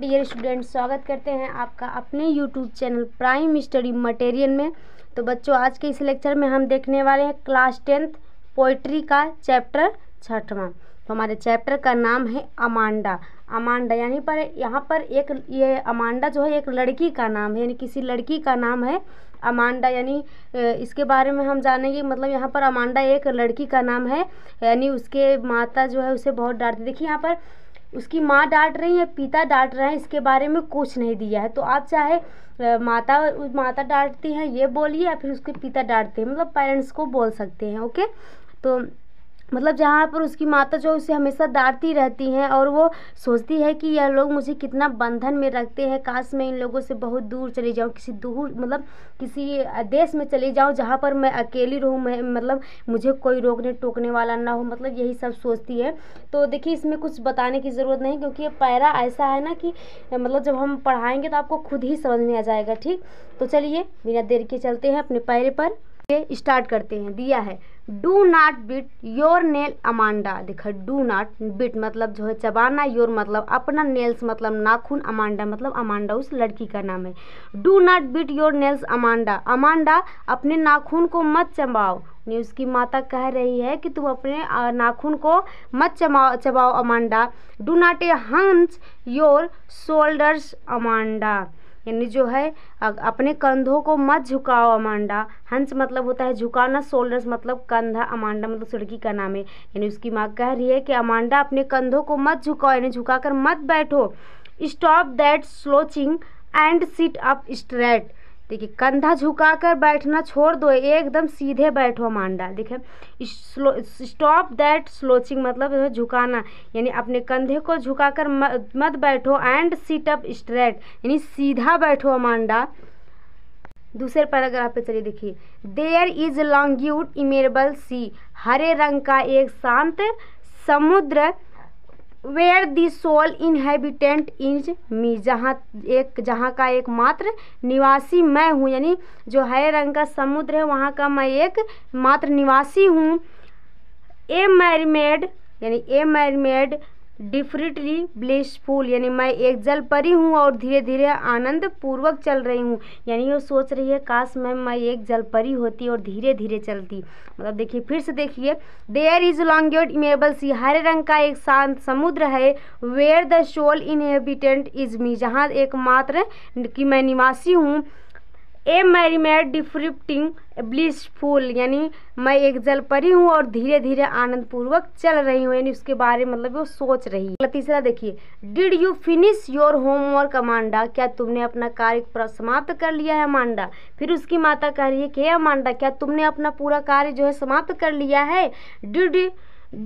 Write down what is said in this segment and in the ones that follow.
Dear student स्वागत करते हैं आपका अपने YouTube channel prime study material में तो बच्चों आज के इस लेक्चर में हम देखने वाले हैं क्लास टेंथ पोइट्री का चैप्टर छठवां तो हमारे चैप्टर का नाम है अमांडा अमांडा यानी पर यहाँ पर एक ये अमांडा जो है एक लड़की का नाम है यानी किसी लड़की का नाम है अमांडा यानी इसके बारे में हम जानेंगे मतलब यहाँ पर अमांडा एक लड़की का नाम है यानी उसके माता जो है उसे बहुत डांटती देखिए यहाँ पर उसकी माँ डांट रही है पिता डांट रहे हैं इसके बारे में कुछ नहीं दिया है तो आप चाहे माता माता डांटती हैं ये बोलिए या फिर उसके पिता डांटते हैं मतलब पेरेंट्स को बोल सकते हैं ओके तो मतलब जहाँ पर उसकी माता जो उसे हमेशा डाँटती रहती हैं और वो सोचती है कि यह लोग मुझे कितना बंधन में रखते हैं काश मैं इन लोगों से बहुत दूर चली जाऊँ किसी दूर मतलब किसी देश में चली जाऊँ जहाँ पर मैं अकेली रहूँ मैं मतलब मुझे कोई रोकने टोकने वाला ना हो मतलब यही सब सोचती है तो देखिए इसमें कुछ बताने की ज़रूरत नहीं क्योंकि ये पैरा ऐसा है ना कि मतलब जब हम पढ़ाएँगे तो आपको खुद ही समझ में आ जाएगा ठीक तो चलिए बिना देर के चलते हैं अपने पैरे पर स्टार्ट करते हैं दिया है do not bite your nail Amanda देखो डू नॉट बिट मतलब जो है चबाना योर मतलब अपना नेल्स मतलब नाखून अमांडा मतलब अमांडा उस लड़की का नाम है do not bite your nails Amanda Amanda अपने नाखून को मत चबाओ नहीं उसकी माता कह रही है कि तुम अपने नाखून को मत चबाओ चबाओ अमांडा डू नाट ए हंस योर शोल्डर्स अमांडा यानी जो है अपने कंधों को मत झुकाओ अमांडा हंस मतलब होता है झुकाना शोल्डर्स मतलब कंधा अमांडा मतलब सड़की का नाम है यानी उसकी माँ कह रही है कि अमांडा अपने कंधों को मत झुकाओ यानी झुकाकर मत बैठो stop that slouching and sit up straight देखिए कंधा झुकाकर बैठना छोड़ दो एकदम सीधे बैठो मांडा देखिए स्टॉप दैट स्लोचिंग मतलब झुकाना यानी अपने कंधे को झुकाकर मत बैठो एंड सीट अप स्ट्रेट यानी सीधा बैठो मांडा दूसरे पैराग्राफ पे चलिए देखिए देयर इज लॉन्ग्यूट इमेरेबल सी हरे रंग का एक शांत समुद्र where the sole inhabitant is me जहाँ एक जहाँ का एकमात्र निवासी मैं हूँ यानी जो हरे रंग का समुद्र है वहाँ का मैं एक मात्र निवासी हूँ ए मैरिमेड यानी ए मैरिमेड डिफरेंटली ब्लेसफुल यानी मैं एक जल परी हूँ और धीरे धीरे आनंद पूर्वक चल रही हूँ यानी वो सोच रही है काश मैम मैं एक जल परी होती और धीरे धीरे चलती मतलब देखिए फिर से देखिए देयर इज लॉन्ग इमेबल सी हरे रंग का एक शांत समुद्र है where the sole inhabitant is me जहाँ एकमात्र कि मैं निवासी हूँ a mermaid drifting blissful यानी मैं एक जल परी हूँ और धीरे धीरे आनंद पूर्वक चल रही हूँ यानी उसके बारे में मतलब वो सोच रही है तीसरा देखिए did you finish your homework Amanda क्या तुमने अपना कार्य समाप्त कर लिया है अमांडा फिर उसकी माता कह रही है कि अमांडा क्या तुमने अपना पूरा कार्य जो है समाप्त कर लिया है did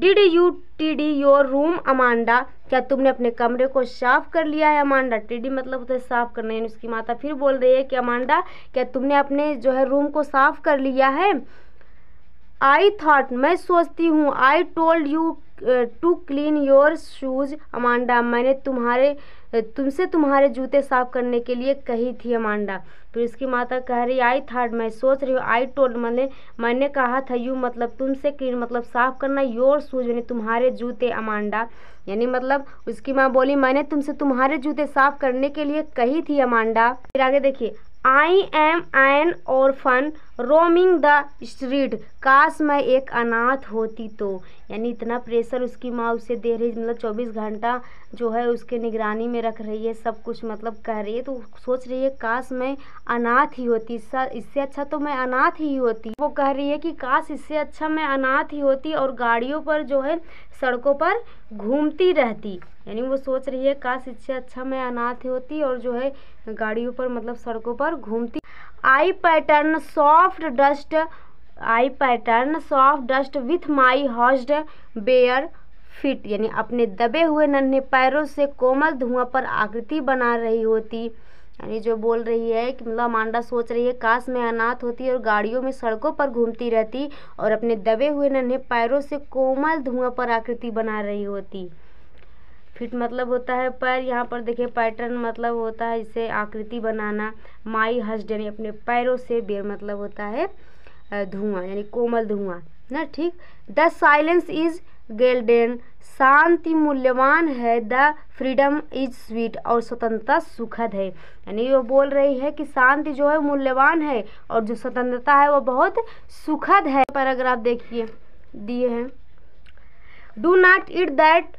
did you tidy your room Amanda क्या तुमने अपने कमरे को साफ कर लिया है अमांडा टीडी मतलब उसे साफ करना है उसकी माता फिर बोल रही है कि अमांडा क्या तुमने अपने जो है रूम को साफ कर लिया है आई थॉट मैं सोचती हूँ I told you to clean your shoes Amanda मैंने तुम्हारे तुमसे तुम्हारे जूते साफ़ करने के लिए कही थी अमांडा फिर उसकी माता कह रही आई थर्ड मैं सोच रही हूँ आई टोल्ड मैंने मैंने कहा था यू मतलब तुमसे क्लीन मतलब साफ़ करना योर शूज यानी तुम्हारे जूते अमांडा यानी मतलब उसकी माँ बोली मैंने तुमसे तुम्हारे जूते साफ़ करने के लिए कही थी अमांडा फिर आगे देखिए I am an orphan roaming the street काश मैं एक अनाथ होती तो यानी इतना प्रेशर उसकी माँ उसे दे रही मतलब चौबीस घंटा जो है उसके निगरानी में रख रही है सब कुछ मतलब कह रही है तो सोच रही है काश मैं अनाथ ही होती इससे अच्छा तो मैं अनाथ ही होती वो कह रही है कि काश इससे अच्छा मैं अनाथ ही होती और गाड़ियों पर जो है सड़कों पर घूमती रहती यानी वो सोच रही है काश इससे अच्छा मैं अनाथ होती और जो है गाड़ियों पर मतलब सड़कों पर घूमती I pattern saw soft dust I pattern soft dust with my hushed bare feet यानी अपने दबे हुए नन्हे पैरों से कोमल धुआं पर आकृति बना रही होती यानी जो बोल रही है कि मतलब मांडा सोच रही है काश में अनाथ होती और गाड़ियों में सड़कों पर घूमती रहती और अपने दबे हुए नन्हे पैरों से कोमल धुआं पर आकृति बना रही होती फिट मतलब होता है पैर यहाँ पर देखिए पैटर्न मतलब होता है इसे आकृति बनाना माई हस्ड यानी अपने पैरों से बेर मतलब होता है धुआं यानी कोमल धुआं ना ठीक द साइलेंस इज गेल्डेन शांति मूल्यवान है द फ्रीडम इज स्वीट और स्वतंत्रता सुखद है यानी वो बोल रही है कि शांति जो है मूल्यवान है और जो स्वतंत्रता है वो बहुत सुखद है पर अगर आप देखिए दिए हैं do not eat that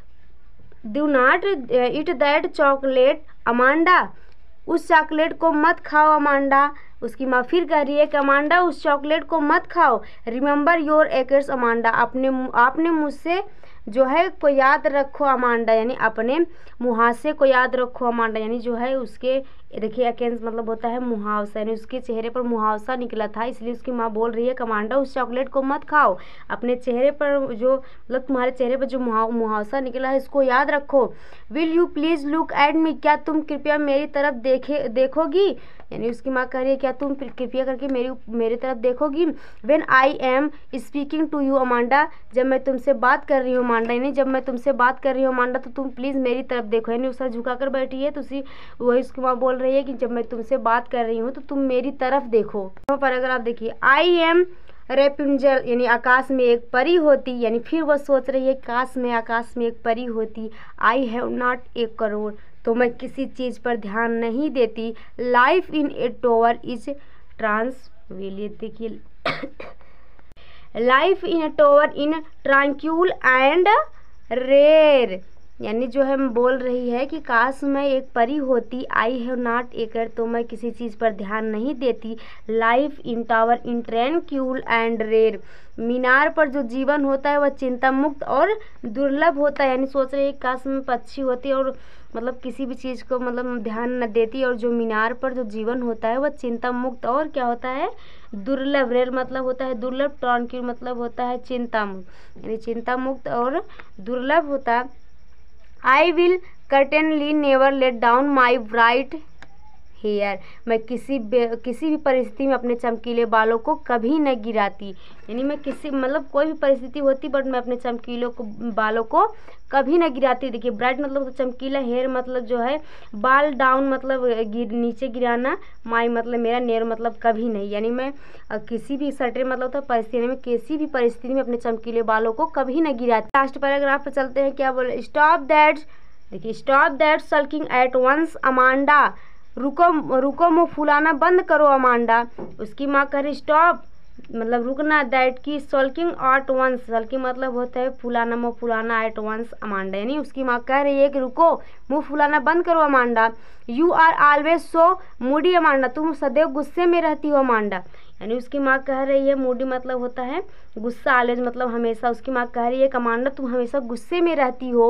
do not eat that chocolate Amanda उस चॉकलेट को मत खाओ अमांडा उसकी माँ फिर कह रही है कि अमांडा उस चॉकलेट को मत खाओ रिमेंबर योर एकर्स अमांडा अपने आपने मुझसे जो है को याद रखो अमांडा यानी अपने मुहासे को याद रखो अमांडा यानी जो है उसके ये देखिए अकेंस मतलब होता है मुहावसा यानी उसके चेहरे पर मुहावसा निकला था इसलिए उसकी माँ बोल रही है कमांडो उस चॉकलेट को मत खाओ अपने चेहरे पर जो मतलब तुम्हारे चेहरे पर जो मुहावसा निकला है इसको याद रखो will you please look at me क्या तुम कृपया मेरी तरफ देखे देखोगी यानी उसकी माँ कह रही है क्या तुम कृपया करके मेरी मेरी तरफ देखोगी when I am speaking to you Amanda जब मैं तुमसे बात कर रही हूँ अमांडा यानी जब मैं तुमसे बात कर रही हूँ अमांडा तो तुम प्लीज़ मेरी तरफ देखो यानी उस झुका कर बैठी है तो उसी वही उसकी माँ बोल रही है कि जब मैं तुमसे बात कर रही हूँ तो तुम मेरी तरफ देखो यहाँ पर अगर आप देखिए आई एम रेपिंजल यानी आकाश में एक परी होती यानी फिर वह सोच रही है काश में आकाश में एक परी होती I have not a care तो मैं किसी चीज़ पर ध्यान नहीं देती life in a tower is tranquil देखिए life in a tower in tranquil and rare यानी जो है बोल रही है कि काश मैं एक परी होती आई हैव नॉट एकर तो मैं किसी चीज़ पर ध्यान नहीं देती life in tower in tranquil and rare मीनार पर जो जीवन होता है वह चिंता मुक्त और दुर्लभ होता है यानी सोच रही है काश में पक्षी होती और मतलब किसी भी चीज़ को मतलब ध्यान न देती और जो मीनार पर जो जीवन होता है वह चिंता मुक्त और क्या होता है दुर्लभ रेर मतलब होता है दुर्लभ ट्रॉन क्यूल मतलब होता है चिंता मुक्त यानी चिंता मुक्त और दुर्लभ होता है I will certainly never let down my bright. Hair मैं किसी किसी भी परिस्थिति में अपने चमकीले बालों को कभी न गिराती यानी मैं किसी मतलब कोई भी परिस्थिति होती बट मैं अपने चमकीलों को बालों को कभी न गिराती देखिए ब्राइट मतलब तो चमकीला हेयर मतलब जो है बाल डाउन मतलब गिर नीचे गिराना माई मतलब मेरा नेर मतलब कभी नहीं यानी मैं किसी भी सटे मतलब तो परिस्थिति में किसी भी परिस्थिति में अपने चमकीले बालों को कभी न गिराती लास्ट पैराग्राफ पर चलते हैं क्या बोले स्टॉप दैट देखिए stop that sulking at once Amanda रुको रुको मुँह फुलाना बंद करो अमांडा उसकी माँ कह रही स्टॉप मतलब रुकना दैट की सल्किंग आट वंस सल्किंग मतलब होता है फुलाना मुँह फुलाना एट वंस अमांडा यानी उसकी माँ कह रही है कि रुको मुँह फुलाना बंद करो Amanda you are always so moody Amanda तुम सदैव गुस्से में रहती हो अमांडा यानी उसकी माँ कह रही है मूडी मतलब होता है गुस्सा ऑलवेज मतलब हमेशा उसकी माँ कह रही है कमांडा तुम हमेशा गुस्से में रहती हो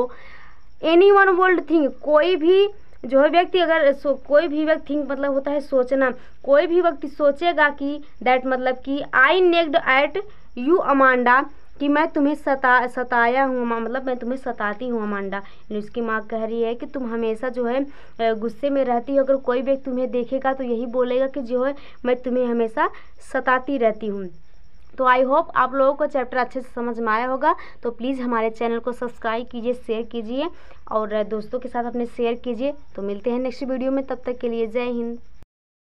एनी वन वर्ल्ड थिंग कोई भी जो है व्यक्ति अगर कोई भी व्यक्ति थिंक मतलब होता है सोचना कोई भी व्यक्ति सोचेगा कि दैट मतलब कि I nagged at you Amanda कि मैं तुम्हें सता सताया हूँ मतलब मैं तुम्हें सताती हूँ अमांडा उसकी माँ कह रही है कि तुम हमेशा जो है गुस्से में रहती हो अगर कोई व्यक्ति तुम्हें देखेगा तो यही बोलेगा कि जो है मैं तुम्हें हमेशा सताती रहती हूँ तो आई होप आप लोगों को चैप्टर अच्छे से समझ में आया होगा तो प्लीज़ हमारे चैनल को सब्सक्राइब कीजिए शेयर कीजिए और दोस्तों के साथ अपने शेयर कीजिए तो मिलते हैं नेक्स्ट वीडियो में तब तक के लिए जय हिंद